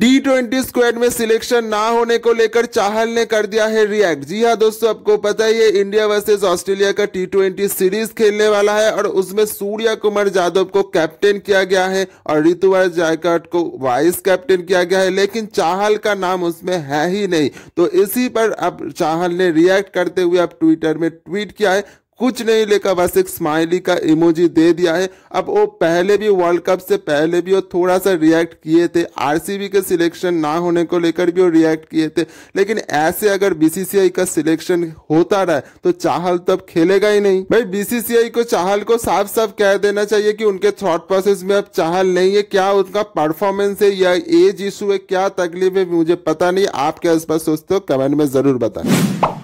T twenty squad में selection ना होने को लेकर चाहल ने कर दिया है रिएक्ट जी हाँ दोस्तों आपको पता ही है इंडिया वर्सेस ऑस्ट्रेलिया का टी ट्वेंटी सीरीज खेलने वाला है और उसमें सूर्या कुमार यादव को कैप्टन किया गया है और ऋतुराज जायकट को वाइस कैप्टन किया गया है लेकिन चाहल का नाम उसमें है ही नहीं तो इसी पर अब चाहल ने रिएक्ट करते हुए अब ट्विटर में ट्वीट किया है कुछ नहीं लिखा बस एक स्माइली का इमोजी दे दिया है अब वो पहले भी वर्ल्ड कप से पहले भी वो थोड़ा सा रिएक्ट किए थे आरसीबी के सिलेक्शन ना होने को लेकर भी वो रिएक्ट किए थे लेकिन ऐसे अगर बीसीसीआई का सिलेक्शन होता रहा तो चाहल तब खेलेगा ही नहीं भाई बीसीसीआई को चाहल को साफ साफ कह देना चाहिए कि उनके थॉट प्रोसेस में अब चाहल नहीं है क्या उनका परफॉर्मेंस है या एज इशू है क्या तकलीफ है मुझे पता नहीं आप क्या इस पर सोचते हो कमेंट में जरूर बताए